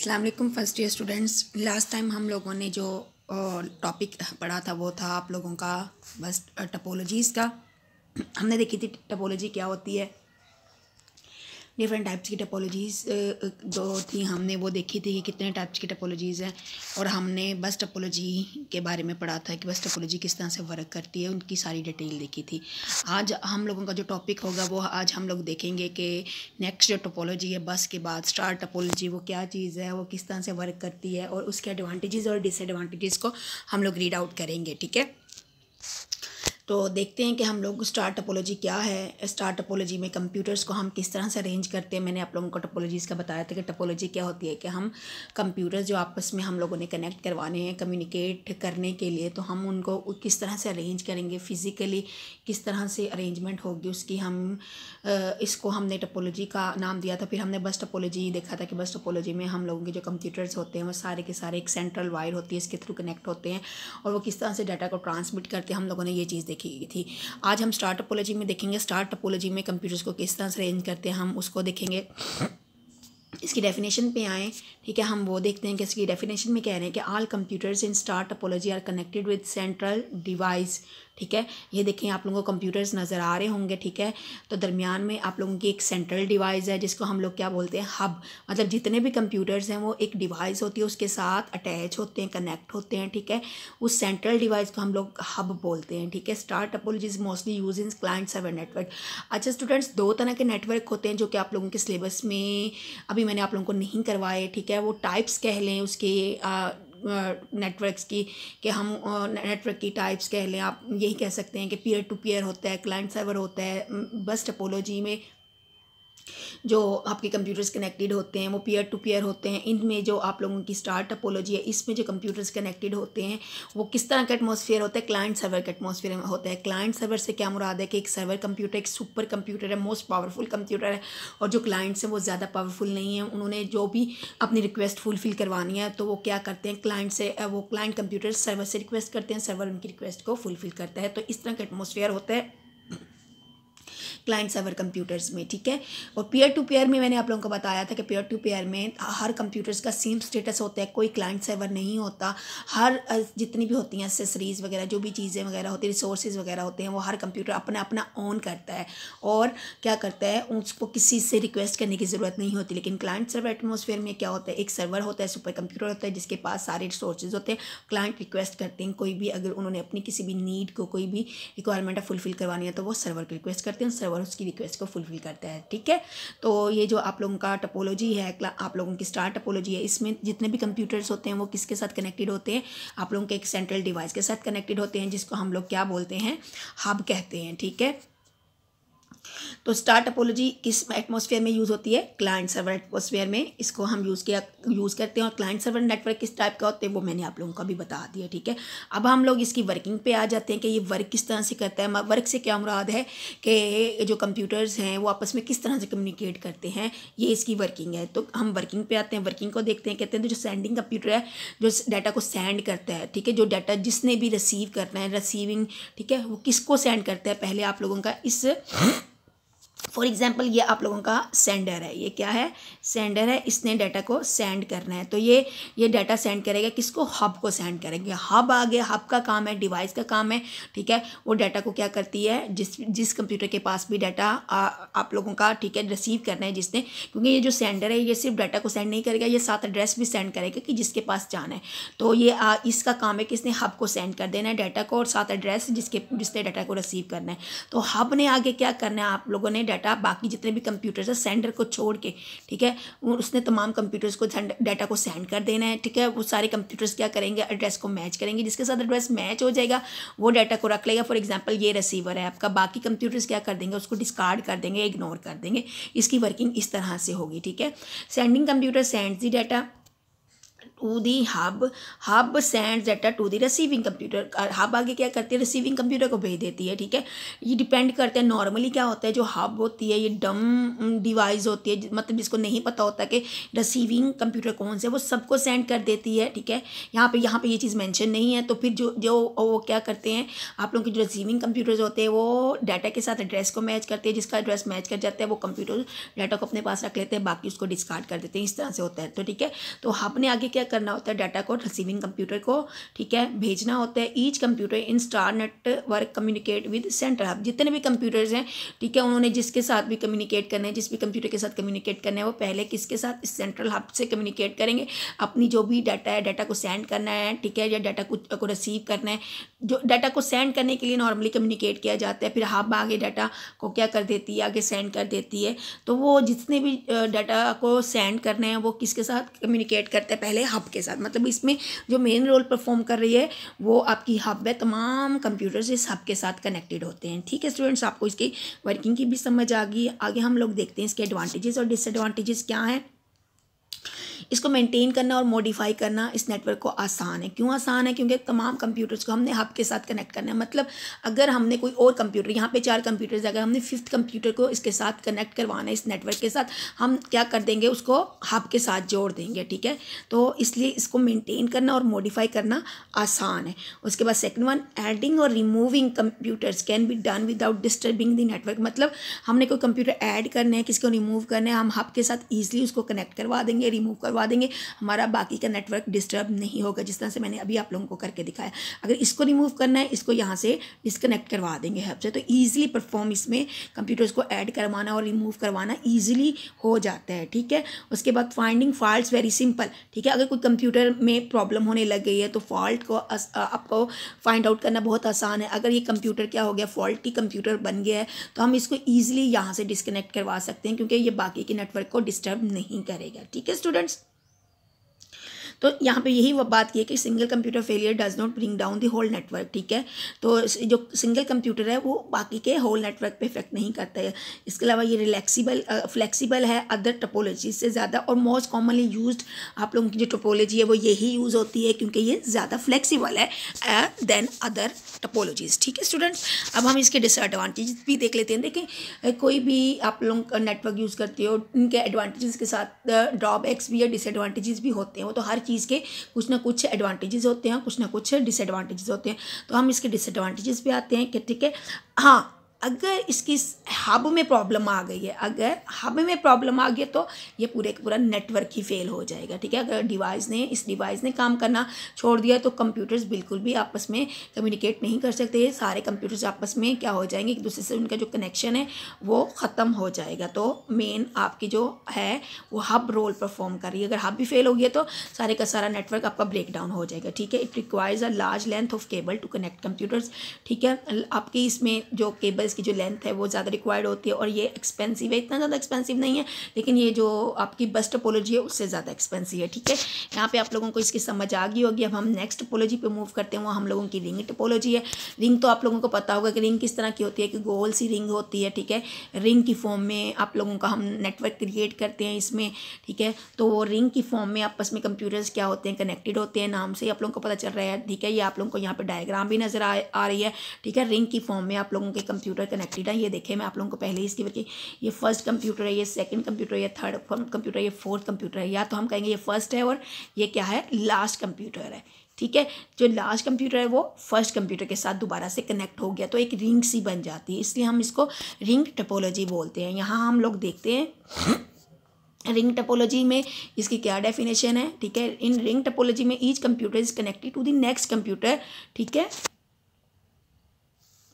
अलमैकम first year students last time हम लोगों ने जो टॉपिक पढ़ा था वो था आप लोगों का बस टपोलॉजीज़ का हमने देखी थी टपोलॉजी क्या होती है डिफरेंट टाइप्स की टपोलॉजीज़ uh, uh, जो थी हमने वो देखी थी कि कितने टाइप्स की टपोलॉजीज़ हैं और हमने बस टपोलॉजी के बारे में पढ़ा था कि बस टपोलॉजी किस तरह से वर्क करती है उनकी सारी डिटेल देखी थी आज हम लोगों का जो टॉपिक होगा वो आज हम लोग देखेंगे कि नेक्स्ट जो टपोलॉजी है बस के बाद स्टार टपोलॉजी वो क्या चीज़ है वो किस तरह से वर्क करती है और उसके एडवांटेजेस और डिसएडवांटेजेस को हम लोग रीड आउट करेंगे ठीक है तो देखते हैं कि हम लोग स्टार टपोलॉजी क्या है स्टार टपोलॉजी में कंप्यूटर्स को हम किस तरह से अरेंज करते हैं मैंने आप लोगों को टपोलॉजीज़ का बताया था कि टपोलॉजी क्या होती है कि हम कंप्यूटर्स जो आपस में हम लोगों ने कनेक्ट करवाने हैं कम्युनिकेट करने के लिए तो हम उनको किस तरह से अरेंज करेंगे फ़िज़िकली किस तरह से अरेंजमेंट होगी उसकी हम इसको हमने टपोलॉजी का नाम दिया था फिर हमने बस टपोलॉजी देखा था कि बस टपोलॉजी में हम लोगों के जो कंप्यूटर्स होते हैं वो सारे के सारे एक सेंट्रल वायर होती है इसके थ्रू कनेक्ट होते हैं और वो किस तरह से डाटा को ट्रांसमिट करते हैं हम लोगों ने ये चीज़ देखी गई थी आज हम स्टार टपोलॉजी में देखेंगे स्टार टपोलॉजी में कंप्यूटर्स को किस तरह से अरेंज करते हैं हम उसको देखेंगे इसकी डेफिनेशन पे आएँ ठीक है हम वो देखते हैं कि इसकी डेफिनेशन में कह रहे हैं कि all computers in star topology are connected with central device ठीक है ये देखें आप लोगों को कंप्यूटर्स नज़र आ रहे होंगे ठीक है तो दरमियान में आप लोगों की एक सेंट्रल डिवाइस है जिसको हम लोग क्या बोलते हैं हब मतलब जितने भी कंप्यूटर्स हैं वो एक डिवाइस होती है उसके साथ अटैच होते हैं कनेक्ट होते हैं ठीक है उस सेंट्रल डिवाइस को हम लोग हब बोलते हैं ठीक है star topology is mostly used in client server network अच्छा स्टूडेंट्स दो तरह के नेटवर्क होते हैं जो कि आप लोगों के सिलेबस में अभी मैंने आप लोगों को नहीं करवाए ठीक है वो टाइप्स कह लें उसके नेटवर्क्स की कि हम नेटवर्क की टाइप्स कह लें आप यही कह सकते हैं कि पीयर टू पीयर होता है क्लाइंट सर्वर होता है बस टपोलॉजी में जो आपके कंप्यूटर्स कनेक्टेड होते हैं वो पीयर टू पीयर होते हैं इनमें जो आप लोगों की स्टार्ट टपोलॉजी है इसमें जो कंप्यूटर्स कनेक्टेड होते हैं वो किस तरह का एटमॉस्फेयर होता है क्लाइंट सर्वर का एटमॉस्फेयर होता है क्लाइंट सर्वर से क्या मुराद है कि एक सर्वर कंप्यूटर एक सुपर कंप्यूटर है मोस्ट पावरफुल कंप्यूटर है और जो क्लाइंट्स हैं वो ज़्यादा पावरफुल नहीं है उन्होंने जो भी अपनी रिक्वेस्ट फुलफिल करवानी है तो वो क्या करते हैं क्लाइंट से वो क्लाइंट कंप्यूटर सर्वर से रिक्वेस्ट करते हैं सर्वर उनकी रिक्वेस्ट को फुलफिल करता है तो इस तरह का एटमोसफियर होता है क्लाइंट सर्वर कंप्यूटर्स में ठीक है और पीयर टू पेयर में मैंने आप लोगों को बताया था कि पीयर टू पेयर में हर कंप्यूटर्स का सेम स्टेटस होता है कोई क्लाइंट सर्वर नहीं होता हर जितनी भी होती हैं एसेसरीज़ वगैरह जो भी चीज़ें वगैरह होती हैं रिसोर्सेज वगैरह होते हैं वो हर कंप्यूटर अपना अपना ऑन करता है और क्या करता है उसको किसी से रिक्वेस्ट करने की ज़रूरत नहीं होती लेकिन क्लाइंट सर्वर एटमोसफेयर में क्या होता है एक सर्वर होता है सुपर कंप्यूटर होता है जिसके पास सारे रिसोर्सेज होते हैं क्लाइंट रिक्वेस्ट करते हैं कोई भी अगर उन्होंने अपनी किसी भी नीड को कोई भी रिक्वायरमेंट फुलफिल करवानी है तो वो सर्वर को रिक्वेस्ट करते हैं सर्वर और उसकी रिक्वेस्ट को फुलफिल करता है ठीक है तो ये जो आप लोगों का टपोलॉजी है आप लोगों की स्टार टपोलॉजी है इसमें जितने भी कंप्यूटर्स होते हैं वो किसके साथ कनेक्टेड होते हैं आप लोगों के एक सेंट्रल डिवाइस के साथ कनेक्टेड होते हैं जिसको हम लोग क्या बोलते हैं हब कहते हैं ठीक है तो स्टार टपोलॉजी किस एटमोसफेयर में यूज़ होती है क्लाइंट सर्वर एटमोसफेयर में इसको हम यूज़ किया यूज़ करते हैं और क्लाइंट सर्वर नेटवर्क किस टाइप का होते हैं वो मैंने आप लोगों को भी बता दिया ठीक है अब हम लोग इसकी वर्किंग पे आ जाते हैं कि ये वर्क किस तरह से करता है वर्क से क्या मुराद है कि जो कंप्यूटर्स हैं वो आपस में किस तरह से कम्युनिकेट करते हैं ये इसकी वर्किंग है तो हम वर्किंग पे आते हैं वर्किंग को देखते हैं कहते हैं तो जो सेंडिंग कंप्यूटर है जो डाटा को सेंड करता है ठीक है जो डाटा जिसने भी रिसीव करना है रिसीविंग ठीक है वो किसको सेंड करता है पहले आप लोगों का इस फॉर एग्ज़ाम्पल ये आप लोगों का सेंडर है ये क्या है सेंडर है इसने डाटा को सेंड करना है तो ये ये डाटा सेंड करेगा किसको हब को सेंड करेगा हब आ गया हब का काम है डिवाइस का काम है ठीक है वो डाटा को क्या करती है जिस जिस कंप्यूटर के पास भी डाटा आप लोगों का ठीक है रिसीव करना है जिसने क्योंकि ये जो सेंडर है ये सिर्फ डाटा को सेंड नहीं करेगा ये साथ एड्रेस भी सेंड करेगा कि जिसके पास जाना है तो ये आ, इसका काम है कि इसने हब को सेंड कर देना है डाटा को और साथ एड्रेस जिसके जिसने डाटा को रिसीव करना है तो हब ने आगे क्या करना है आप लोगों ने डाटा बाकी जितने भी कंप्यूटर्स है सेंडर को छोड़ के ठीक है उसने तमाम कंप्यूटर्स को डाटा को सेंड कर देना है ठीक है वो सारे कंप्यूटर्स क्या करेंगे एड्रेस को मैच करेंगे जिसके साथ एड्रेस मैच हो जाएगा वो डाटा को रख लेगा फॉर एग्जाम्पल ये रिसीवर है आपका बाकी कंप्यूटर्स क्या कर देंगे उसको डिस्कार्ड कर देंगे इग्नोर कर देंगे इसकी वर्किंग इस तरह से होगी ठीक है sending computer send the data to the hub hub send data to the receiving computer hub आगे क्या करती है रिसीविंग कंप्यूटर को भेज देती है ठीक है ये डिपेंड करते हैं नॉर्मली क्या होता है जो हब होती है ये डम डिवाइस होती है मतलब जिसको नहीं पता होता कि रिसीविंग कंप्यूटर कौन से वो सबको सेंड कर देती है ठीक है यहाँ पे यहाँ पे ये चीज़ मैंशन नहीं है तो फिर जो जो वो क्या करते हैं आप लोग के जो रिसीविंग कंप्यूटर्स होते हैं वो डाटा के साथ एड्रेस को मैच करते हैं जिसका एड्रेस मैच कर जाता है वो कंप्यूटर डाटा को अपने पास रख लेते हैं बाकी उसको डिस्कार्ड कर देते हैं इस तरह से होता है तो ठीक है तो हब ने आगे क्या करना होता है डाटा को रिसीविंग कंप्यूटर को ठीक है भेजना होता है each computer in star network communicate with center hub जितने भी कंप्यूटर्स हैं ठीक है उन्होंने जिसके साथ भी कम्युनिकेट करना है जिस भी कंप्यूटर के साथ कम्युनिकेट करना है वो पहले किसके साथ इस सेंट्रल हब से कम्युनिकेट करेंगे अपनी जो भी डाटा है डाटा को सेंड करना है ठीक है या डाटा को रिसीव करना है जो डाटा को सेंड करने के लिए नॉर्मली कम्युनिकेट किया जाता है फिर हाब आगे डाटा को क्या कर देती है आगे सेंड कर देती है तो वो जितने भी डाटा को सेंड करना है वो किसके साथ कम्युनिकेट करते हैं पहले हब के साथ मतलब इसमें जो मेन रोल परफॉर्म कर रही है वो आपकी हब है तमाम कंप्यूटर्स इस हब के साथ कनेक्टेड होते हैं ठीक है स्टूडेंट्स आपको इसकी वर्किंग की भी समझ आ गई आगे हम लोग देखते हैं इसके एडवांटेजेस और डिसएडवांटेजेस क्या हैं इसको मेंटेन करना और मॉडिफाई करना इस नेटवर्क को आसान है क्यों आसान है क्योंकि तमाम कंप्यूटर्स को हमने हब के साथ कनेक्ट करना है मतलब अगर हमने कोई और कंप्यूटर यहाँ पे चार कंप्यूटर्स अगर हमने फिफ्थ कंप्यूटर को इसके साथ कनेक्ट करवाना है इस नेटवर्क के साथ हम क्या कर देंगे उसको हब के साथ जोड़ देंगे ठीक है तो इसलिए इसको मेनटेन करना और मॉडिफाई करना आसान है उसके बाद सेकेंड वन एडिंग और removing computers can be done without disturbing the network मतलब हमने कोई कंप्यूटर ऐड करने हैं को रिमूव करने है हम हब के साथ ईजिली उसको कनेक्ट करवा देंगे रिमूव कर करवा देंगे हमारा बाकी का नेटवर्क डिस्टर्ब नहीं होगा जिस तरह से मैंने अभी आप लोगों को करके दिखाया अगर इसको रिमूव करना है इसको यहाँ से डिस्कनेक्ट करवा देंगे हब से तो ईजिली परफॉर्म इसमें कंप्यूटर्स को ऐड करवाना और रिमूव करवाना ईजिली हो जाता है ठीक है उसके बाद फाइंडिंग फॉल्ट वेरी सिंपल ठीक है अगर कोई कंप्यूटर में प्रॉब्लम होने लग गई है तो फॉल्ट को आपको फाइंड आउट करना बहुत आसान है अगर ये कंप्यूटर क्या हो गया फॉल्टी कंप्यूटर बन गया है तो हम इसको ईजिली यहाँ से डिस्कनेक्ट करवा सकते हैं क्योंकि ये बाकी के नेटवर्क को डिस्टर्ब नहीं करेगा ठीक है स्टूडेंट्स तो यहाँ पे यही वो बात की है कि single computer failure does not bring down the whole network ठीक है तो जो सिंगल कंप्यूटर है वो बाकी के होल नेटवर्क पे इफेक्ट नहीं करता है इसके अलावा ये रिलैक्सीबल फ्लेक्सीबल है अदर टपोलॉजी से ज़्यादा और मोस्ट कॉमनली यूज आप लोगों की जो टपोलॉजी है वो यही यूज़ होती है क्योंकि ये ज़्यादा फ्लैक्सीबल है देन अदर टपोलॉजीज ठीक है स्टूडेंट्स अब हम इसके डिसएडवाटेज भी देख लेते हैं देखें कोई भी आप लोग नेटवर्क यूज़ करते हो उनके एडवांटेजेस के साथ ड्रॉबैक्स भी या डिसएडवाटेजेस भी होते हैं वो तो हर चीज़ चीज़ के कुछ ना कुछ एडवांटेजेस होते हैं कुछ ना कुछ डिसएडवांटेजेस होते हैं तो हम इसके डिसएडवांटेजेस भी आते हैं कि ठीक है हाँ अगर इसकी हब में प्रॉब्लम आ गई है अगर हब में प्रॉब्लम आ गई तो ये पूरे का पूरा नेटवर्क ही फेल हो जाएगा ठीक है अगर डिवाइस ने इस डिवाइस ने काम करना छोड़ दिया तो कंप्यूटर्स बिल्कुल भी आपस में कम्युनिकेट नहीं कर सकते सारे कंप्यूटर्स आपस में क्या हो जाएंगे एक दूसरे से उनका जो कनेक्शन है वो ख़त्म हो जाएगा तो मेन आपकी जो है वो हब रोल परफॉर्म कर रही है अगर हब भी फेल हो गया तो सारे का सारा नेटवर्क आपका ब्रेक डाउन हो जाएगा ठीक है it requires a large length of cable to connect computers ठीक है आपकी इसमें जो केबल्स इसकी जो लेंथ है वो ज़्यादा रिक्वायर्ड होती है और ये एक्सपेंसिव है इतना ज़्यादा एक्सपेंसिव नहीं है लेकिन ये जो आपकी बेस्ट टोपोलॉजी है उससे ज़्यादा एक्सपेंसिव है ठीक है यहाँ पे आप लोगों को इसकी समझ आ गई होगी अब हम नेक्स्ट टोपोलॉजी पर मूव करते हैं वो हम लोगों की रिंग टोपोलॉजी है रिंग तो आप लोगों को पता होगा कि रिंग किस तरह की होती है कि गोल सी रिंग होती है ठीक है रिंग की फॉर्म में आप लोगों का हम नेटवर्क क्रिएट करते हैं इसमें ठीक है तो वो रिंग की फॉर्म में आपस में कंप्यूटर्स क्या होते हैं कनेक्टेड होते हैं नाम से आप लोगों को पता चल रहा है ठीक है ये आप लोगों को यहाँ पर डायग्राम भी नज़र आ, आ रही है ठीक है रिंग की फॉर्म में आप लोगों के कंप्यूटर कंप्यूटर कनेक्टेड है ये देखे मैं आप लोगों को पहले ही इसकी बल्कि ये फर्स्ट कंप्यूटर है ये सेकंड कंप्यूटर है ये थर्ड कंप्यूटर ये फोर्थ कंप्यूटर है या तो हम कहेंगे ये फर्स्ट है और ये क्या है लास्ट कंप्यूटर है ठीक है जो लास्ट कंप्यूटर है वो फर्स्ट कंप्यूटर के साथ दोबारा से कनेक्ट हो गया तो एक रिंग सी बन जाती है इसलिए हम इसको रिंग टपोलॉजी बोलते हैं यहाँ हम लोग देखते हैं रिंग टपोलॉजी में इसकी क्या डेफिनेशन है ठीक है इन रिंग टपोलॉजी में each computer is connected to the next computer ठीक है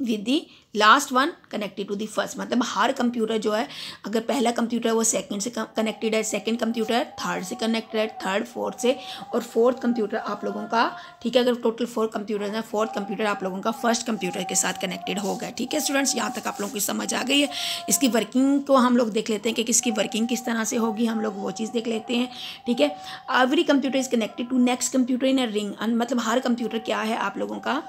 with the last one connected to the first मतलब हर कंप्यूटर जो है अगर पहला कंप्यूटर वो सेकंड से कनेक्टेड है सेकंड कंप्यूटर थर्ड से कनेक्टेड है थर्ड फोर्थ से और फोर्थ कंप्यूटर आप लोगों का ठीक है अगर टोटल फोर कंप्यूटर हैं फोर्थ कंप्यूटर आप लोगों का फर्स्ट कंप्यूटर के साथ कनेक्टेड होगा ठीक है स्टूडेंट्स यहाँ तक आप लोगों की समझ आ गई है इसकी वर्किंग को हम लोग देख लेते हैं कि किसकी वर्किंग किस तरह से होगी हम लोग वो चीज़ देख लेते हैं ठीक है every computer is connected to next computer in a ring मतलब हर कंप्यूटर क्या है आप लोगों का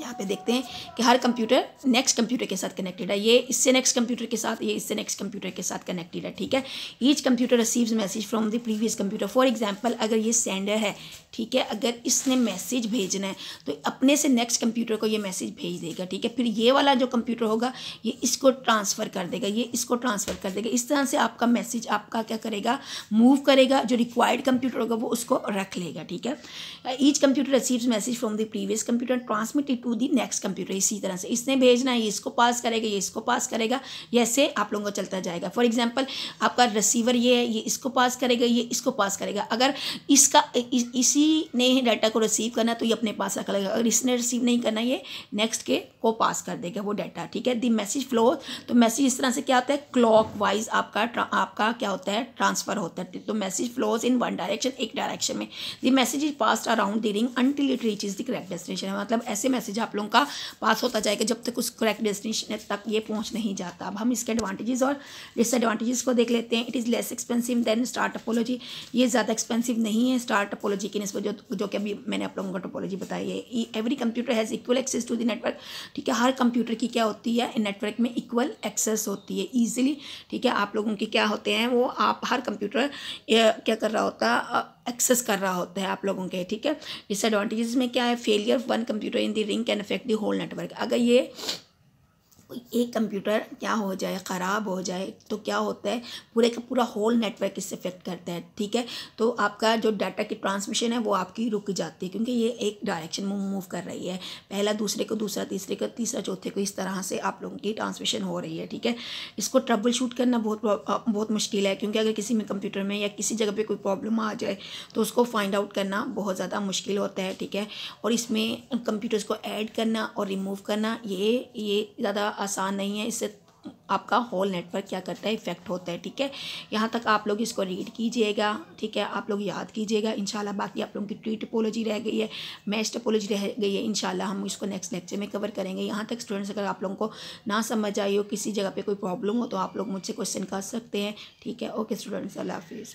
यहाँ पे देखते हैं कि हर कंप्यूटर नेक्स्ट कंप्यूटर के साथ कनेक्टेड है ये इससे नेक्स्ट कंप्यूटर के साथ ये इससे नेक्स्ट कंप्यूटर के साथ कनेक्टेड है ठीक है each computer receives message from the previous computer for example अगर ये सेंडर है ठीक है अगर इसने मैसेज भेजना है तो अपने से नेक्स्ट कंप्यूटर को ये मैसेज भेज देगा ठीक है फिर ये वाला जो कंप्यूटर होगा ये इसको ट्रांसफ़र कर देगा ये इसको ट्रांसफ़र कर देगा इस तरह से आपका मैसेज आपका क्या करेगा मूव करेगा जो रिक्वायर्ड कंप्यूटर होगा वो उसको रख लेगा ठीक है each computer receives message from the previous computer transmit to the next computer इसी तरह से इसने भेजना है इसको पास करेगा ये इसको पास करेगा ये ऐसे आप लोगों को चलता जाएगा फॉर एग्जाम्पल आपका रिसीवर ये है ये इसको पास करेगा ये इसको पास करेगा अगर इसका इस, इसी ने डाटा को रिसीव करना तो ये अपने पास रख लेगा अगर इसने रिसीव नहीं करना ये नेक्स्ट के को पास कर देगा वो डाटा ठीक है दी मैसेज फ्लो तो मैसेज इस तरह से क्या होता है क्लॉक वाइज आपका आपका क्या होता है ट्रांसफ़र होता है तो message flows in one direction एक डायरेक्शन में the message is pass around the ring until it reaches the correct destination मतलब ऐसे मैसेज मैसेज आप लोगों का पास होता जाएगा जब तक उस करेक्ट डेस्टिनेशन तक ये पहुँच नहीं जाता अब हम इसके एडवांटेजेस और डिसएडवांटेजेस को देख लेते हैं it is less expensive than star topology ये ज़्यादा एक्सपेंसिव नहीं है स्टार टपोलॉजी की नस्बत जो जो कि अभी मैंने आप लोगों को टपोलॉजी बताई है every computer has equal access to the network ठीक है हर कंप्यूटर की क्या होती है नेटवर्क में इक्वल एक्सेस होती है ईजिली ठीक है आप लोगों के क्या होते हैं वो आप हर कंप्यूटर क्या कर रहा होता एक्सेस कर रहा होता है आप लोगों के ठीक है डिसएडवांटेजेस में क्या है failure one computer in the ring can affect the whole network अगर ये एक कंप्यूटर क्या हो जाए ख़राब हो जाए तो क्या होता है पूरे का पूरा होल नेटवर्क इससे इफेक्ट करता है ठीक है तो आपका जो डाटा की ट्रांसमिशन है वो आपकी रुक जाती है क्योंकि ये एक डायरेक्शन में मूव कर रही है पहला दूसरे को दूसरा तीसरे को तीसरा चौथे को इस तरह से आप लोगों की ट्रांसमिशन हो रही है ठीक है इसको ट्रबल शूट करना बहुत बहुत मुश्किल है क्योंकि अगर किसी में कंप्यूटर में या किसी जगह पर कोई प्रॉब्लम आ जाए तो उसको फाइंड आउट करना बहुत ज़्यादा मुश्किल होता है ठीक है और इसमें कंप्यूटर्स को ऐड करना और रिमूव करना ये ये ज़्यादा आसान नहीं है इससे आपका होल नेटवर्क क्या करता है इफेक्ट होता है ठीक है यहाँ तक आप लोग इसको रीड कीजिएगा ठीक है आप लोग याद कीजिएगा इनशाला बाकी आप लोगों की ट्री टपोलॉजी रह गई है मैच टपोलॉजी रह गई है इनशाला हम इसको नेक्स्ट लेक्चर में कवर करेंगे यहाँ तक स्टूडेंट्स अगर आप लोगों को ना समझ आई हो किसी जगह पर कोई प्रॉब्लम हो तो आप लोग मुझसे क्वेश्चन कर सकते हैं ठीक है ओके स्टूडेंट्स अल्लाह हाफिज़